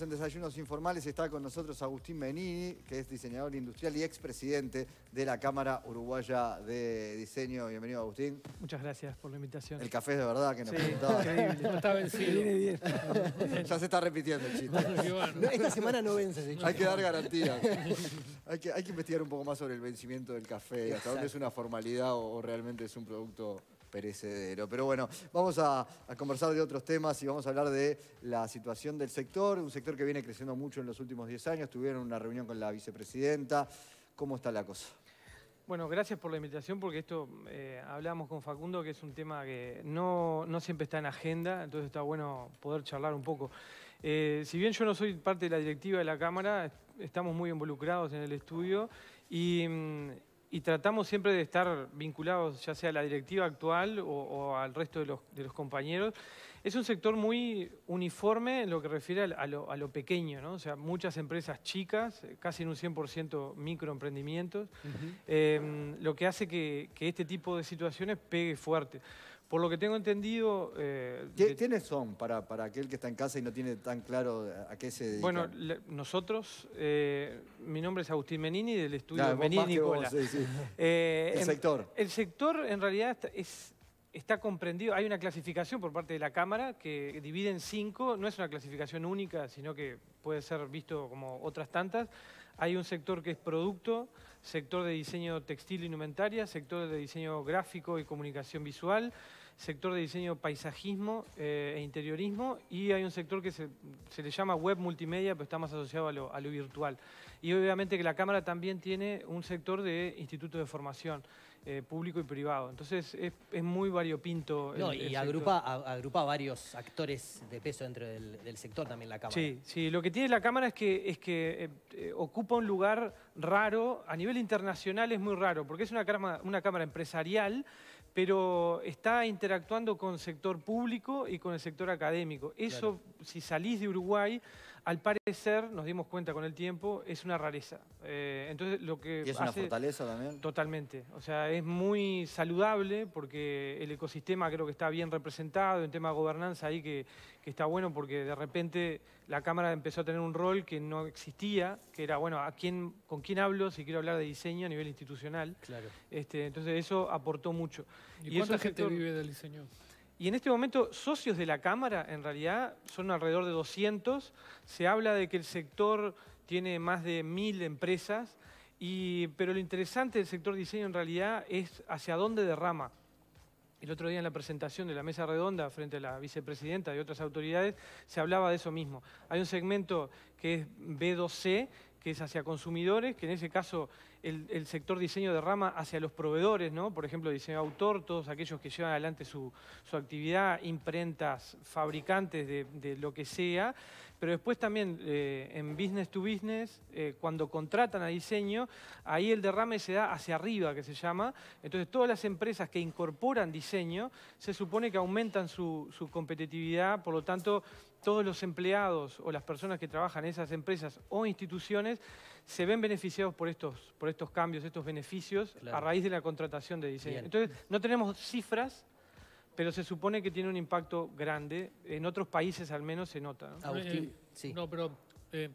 en Desayunos Informales, está con nosotros Agustín Menini, que es diseñador industrial y expresidente de la Cámara Uruguaya de Diseño. Bienvenido, Agustín. Muchas gracias por la invitación. El café es de verdad que nos sí, No está vencido. ya se está repitiendo el chiste. esta semana no vence Hay que dar garantías. hay, que, investigar un poco más sobre el vencimiento del café, hasta dónde es una formalidad o realmente es un producto perecedero. Pero bueno, vamos a, conversar de otros temas y vamos a hablar de la situación del sector, un sector que viene creciendo mucho en los últimos 10 años. Tuvieron una reunión con la vicepresidenta. ¿Cómo está la cosa? Bueno, gracias por la invitación porque esto eh, hablábamos con Facundo que es un tema que no, siempre está en agenda, entonces está bueno poder charlar un poco. Eh, si bien yo no soy parte de la directiva de la Cámara, estamos muy involucrados en el estudio y mm, y tratamos siempre de estar vinculados ya sea a la directiva actual o, al resto de los, compañeros. Es un sector muy uniforme en lo que refiere a lo, pequeño, ¿no? O sea, muchas empresas chicas, eh, casi en un 100% microemprendimientos, eh, lo que hace que este tipo de situaciones pegue fuerte. Por lo que tengo entendido... Eh, ¿Quiénes son para, para, aquel que está en casa y no tiene tan claro a qué se dedica? Bueno, nosotros, eh, mi nombre es Agustín Menini del estudio Menini Nicola. Eh, el sector. El sector en realidad es, está comprendido, hay una clasificación por parte de la Cámara que divide en cinco, no es una clasificación única, sino que puede ser visto como otras tantas. Hay un sector que es producto, sector de diseño textil y indumentaria, sector de diseño gráfico y comunicación visual, sector de diseño paisajismo eh, e interiorismo y hay un sector que se, se, le llama web multimedia, pero está más asociado a lo, virtual. Y obviamente que la Cámara también tiene un sector de institutos de formación. Eh, público y privado. Entonces es, muy variopinto. y agrupa, agrupa varios actores de peso dentro del, sector también la Cámara. Sí, lo que tiene la Cámara es que, es que eh, ocupa un lugar raro, a nivel internacional es muy raro, porque es una, una cámara empresarial pero está interactuando con el sector público y con el sector académico. Eso, si salís de Uruguay, al parecer, nos dimos cuenta con el tiempo, es una rareza. Eh, entonces, lo que es una fortaleza también? Totalmente. O sea, es muy saludable porque el ecosistema creo que está bien representado, en tema de gobernanza ahí que, está bueno porque de repente la Cámara empezó a tener un rol que no existía, que era, bueno, ¿a quién, ¿con quién hablo si quiero hablar de diseño a nivel institucional? Claro. Este, entonces, eso aportó mucho. ¿Y, cuánta gente vive del diseño? Y en este momento, socios de la Cámara, en realidad, son alrededor de 200. Se habla de que el sector tiene más de mil empresas, pero lo interesante del sector diseño en realidad es hacia dónde derrama. El otro día en la presentación de la mesa redonda frente a la vicepresidenta y otras autoridades se hablaba de eso mismo. Hay un segmento que es B2C, que es hacia consumidores, que en ese caso el, sector diseño derrama hacia los proveedores, ¿no? Por ejemplo, diseño autor, todos aquellos que llevan adelante su, actividad, imprentas, fabricantes de, lo que sea, pero después también eh, en business to business, eh, cuando contratan a diseño, ahí el derrame se da hacia arriba, que se llama. Entonces, todas las empresas que incorporan diseño, se supone que aumentan su, su competitividad, por lo tanto, todos los empleados o las personas que trabajan en esas empresas o instituciones se ven beneficiados por estos, cambios, estos beneficios a raíz de la contratación de diseño. Entonces, no tenemos cifras, pero se supone que tiene un impacto grande. En otros países al menos se nota. No, eh, pero eh,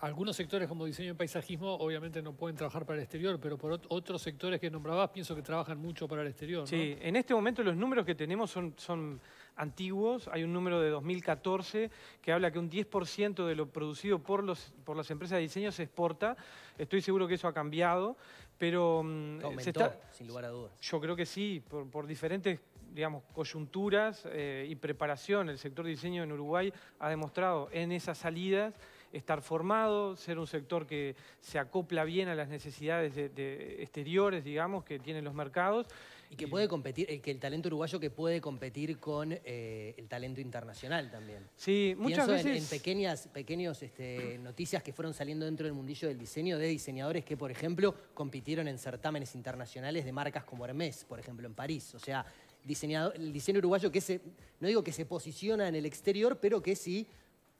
algunos sectores como diseño y paisajismo obviamente no pueden trabajar para el exterior, pero por otros sectores que nombrabas pienso que trabajan mucho para el exterior. Sí, en este momento los números que tenemos son antiguos. Hay un número de 2014 que habla que un 10% de lo producido por, los, por las empresas de diseño se exporta. Estoy seguro que eso ha cambiado, pero... Mm, Aumentó, sin lugar a dudas. Yo creo que sí, por, diferentes digamos, coyunturas eh, y preparación. El sector de diseño en Uruguay ha demostrado en esas salidas estar formado, ser un sector que se acopla bien a las necesidades de, exteriores, digamos, que tienen los mercados y que eh. puede competir, el, eh, que el talento uruguayo que puede competir con eh, el talento internacional también. Sí, muchas veces... En, pequeñas pequeños, este, noticias que fueron saliendo dentro del mundillo del diseño de diseñadores que, por ejemplo, compitieron en certámenes internacionales de marcas como Hermès, por ejemplo, en París. O sea, diseñado, el diseño uruguayo que se, no digo que se posiciona en el exterior, pero que sí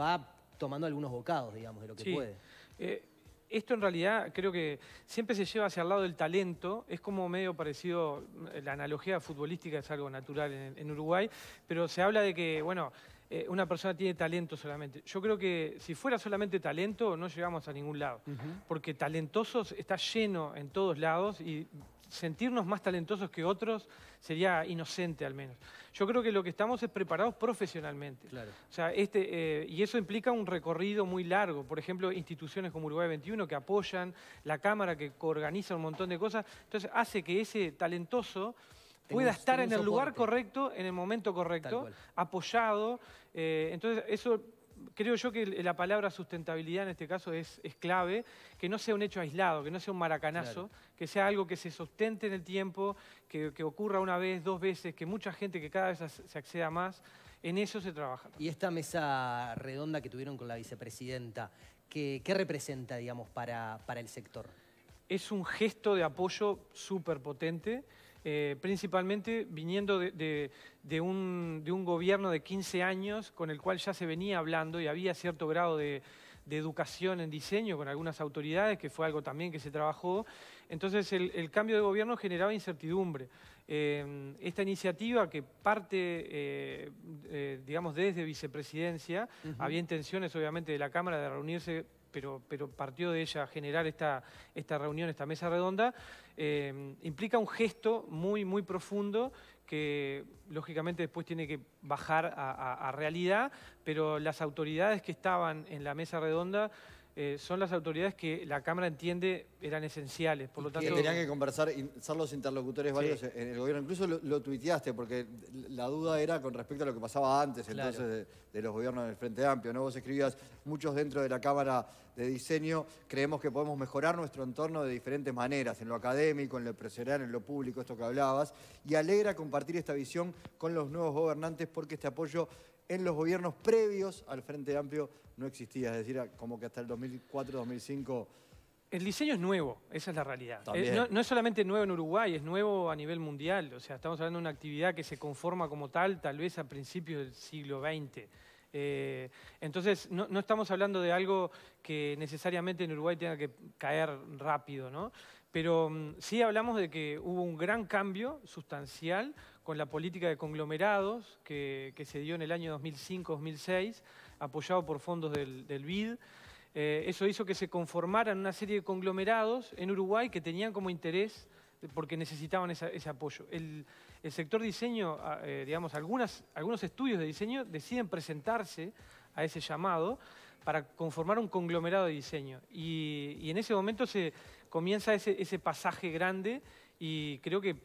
va tomando algunos bocados, digamos, de lo que puede. Eh esto en realidad creo que siempre se lleva hacia el lado del talento, es como medio parecido, la analogía futbolística es algo natural en, Uruguay, pero se habla de que, bueno, eh, una persona tiene talento solamente. Yo creo que si fuera solamente talento no llegamos a ningún lado, porque talentosos está lleno en todos lados y sentirnos más talentosos que otros sería inocente al menos. Yo creo que lo que estamos es preparados profesionalmente. Claro. O sea, este, eh, y eso implica un recorrido muy largo. Por ejemplo, instituciones como Uruguay 21 que apoyan, la Cámara que organiza un montón de cosas. Entonces hace que ese talentoso pueda estar en el lugar correcto, en el momento correcto, apoyado. Eh, entonces eso creo yo que la palabra sustentabilidad en este caso es, clave, que no sea un hecho aislado, que no sea un maracanazo, que sea algo que se sostente en el tiempo, que, que, ocurra una vez, dos veces, que mucha gente que cada vez se acceda más, en eso se trabaja. Y esta mesa redonda que tuvieron con la vicepresidenta, ¿qué, representa, digamos, para, para el sector? Es un gesto de apoyo súper potente eh, principalmente viniendo de, un, gobierno de 15 años con el cual ya se venía hablando y había cierto grado de, educación en diseño con algunas autoridades, que fue algo también que se trabajó. Entonces el, cambio de gobierno generaba incertidumbre. Eh, esta iniciativa que parte, eh, digamos, desde vicepresidencia, había intenciones obviamente de la Cámara de reunirse pero, pero partió de ella generar esta, reunión, esta mesa redonda, eh, implica un gesto muy, muy profundo que lógicamente después tiene que bajar a realidad, pero las autoridades que estaban en la mesa redonda eh, son las autoridades que la Cámara entiende eran esenciales. Por lo tanto... Que tenían que conversar, ser los interlocutores varios en el gobierno. Incluso lo, tuiteaste, porque la duda era con respecto a lo que pasaba antes, entonces, de, los gobiernos del Frente Amplio. ¿no? Vos escribías, muchos dentro de la Cámara de Diseño creemos que podemos mejorar nuestro entorno de diferentes maneras, en lo académico, en lo empresarial, en lo público, esto que hablabas. Y alegra compartir esta visión con los nuevos gobernantes porque este apoyo en los gobiernos previos al Frente Amplio no existía, es decir, como que hasta el 2004-2005... El diseño es nuevo, esa es la realidad. Eh, no, es solamente nuevo en Uruguay, es nuevo a nivel mundial. O sea, estamos hablando de una actividad que se conforma como tal, tal vez a principios del siglo XX. Eh, entonces, no, no, estamos hablando de algo que necesariamente en Uruguay tenga que caer rápido, ¿no? Pero mm, sí hablamos de que hubo un gran cambio sustancial con la política de conglomerados que, se dio en el año 2005-2006, apoyado por fondos del, BID. Eh, eso hizo que se conformaran una serie de conglomerados en Uruguay que tenían como interés, eh, porque necesitaban ese apoyo. El, sector diseño, ah, eh, digamos, algunos estudios de diseño deciden presentarse a ese llamado para conformar un conglomerado de diseño. Y, en ese momento se comienza ese, pasaje grande y creo que,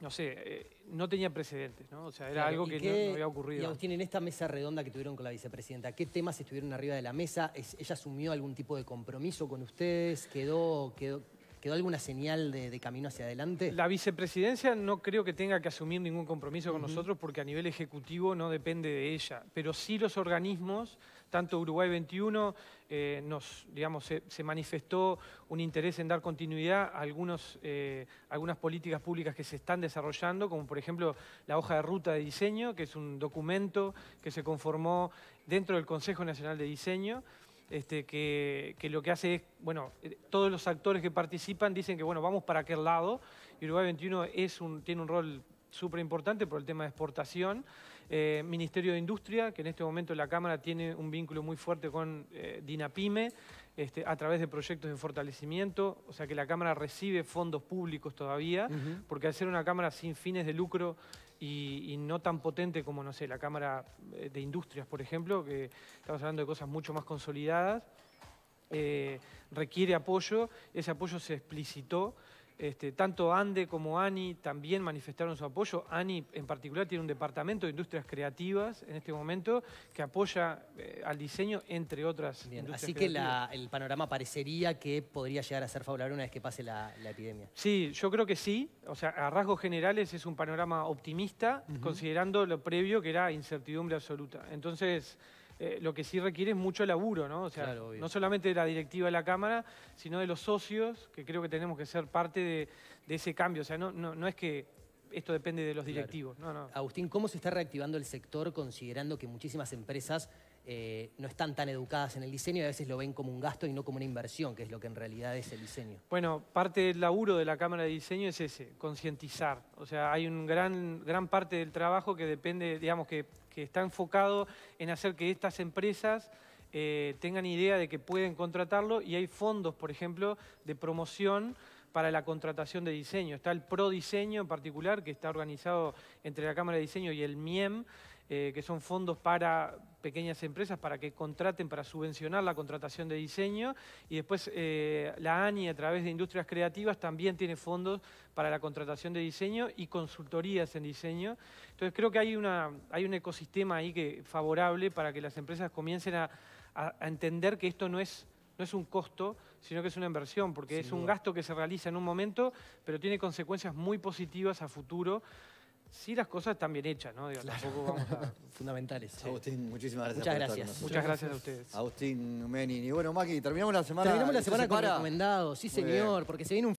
no sé, eh, no tenía precedentes, ¿no? O sea, era algo que no, había ocurrido. Y Agustín, en esta mesa redonda que tuvieron con la vicepresidenta, ¿qué temas estuvieron arriba de la mesa? ¿Ella asumió algún tipo de compromiso con ustedes? ¿Quedó, quedó ¿Quedó alguna señal de, camino hacia adelante? La vicepresidencia no creo que tenga que asumir ningún compromiso con nosotros porque a nivel ejecutivo no depende de ella, pero sí los organismos, tanto Uruguay 21, eh, nos, digamos, se, manifestó un interés en dar continuidad a algunos, eh, algunas políticas públicas que se están desarrollando, como por ejemplo la hoja de ruta de diseño, que es un documento que se conformó dentro del Consejo Nacional de Diseño, este, que, lo que hace es, bueno, eh, todos los actores que participan dicen que, bueno, vamos para aquel lado. Y Uruguay 21 tiene un rol súper importante por el tema de exportación. Eh, Ministerio de Industria, que en este momento la Cámara tiene un vínculo muy fuerte con eh, Dinapime. Este, a través de proyectos de fortalecimiento, o sea que la Cámara recibe fondos públicos todavía, porque al ser una Cámara sin fines de lucro y, no tan potente como, no sé, la Cámara eh, de Industrias, por ejemplo, que estamos hablando de cosas mucho más consolidadas, eh, requiere apoyo, ese apoyo se explicitó este, tanto Ande como Ani también manifestaron su apoyo. Ani en particular tiene un departamento de industrias creativas en este momento que apoya eh, al diseño, entre otras industrias Así que el panorama parecería que podría llegar a ser favorable una vez que pase la, epidemia. Sí, yo creo que sí. O sea, a rasgos generales es un panorama optimista, considerando lo previo que era incertidumbre absoluta. Entonces... Eh, lo que sí requiere es mucho laburo, ¿no? O sea, no solamente de la directiva de la Cámara, sino de los socios, que creo que tenemos que ser parte de, ese cambio. O sea, no, no, es que esto depende de los directivos. Agustín, ¿cómo se está reactivando el sector considerando que muchísimas empresas eh, no están tan educadas en el diseño y a veces lo ven como un gasto y no como una inversión, que es lo que en realidad es el diseño? Bueno, parte del laburo de la Cámara de Diseño es ese, concientizar. O sea, hay un gran, gran parte del trabajo que depende, digamos que que está enfocado en hacer que estas empresas eh, tengan idea de que pueden contratarlo y hay fondos, por ejemplo, de promoción para la contratación de diseño. Está el ProDiseño en particular, que está organizado entre la Cámara de Diseño y el MIEM, e eh, que son fondos para pequeñas empresas para que contraten, para subvencionar la contratación de diseño. Y después eh, la ANI, a través de Industrias Creativas, también tiene fondos para la contratación de diseño y consultorías en diseño. Entonces creo que hay, una, hay un ecosistema ahí que, favorable para que las empresas comiencen a entender que esto no es no es un costo, sino que es una inversión, porque es un gasto que se realiza en un momento, pero tiene consecuencias muy positivas a futuro. Si las cosas están bien hechas, ¿no? Digo, vamos a... Fundamentales. Agustín, muchísimas gracias. Muchas por gracias. Muchas gracias a ustedes. Agustín Menin. Y bueno, Maki, terminamos la semana. Terminamos la semana con sí señor, porque se viene un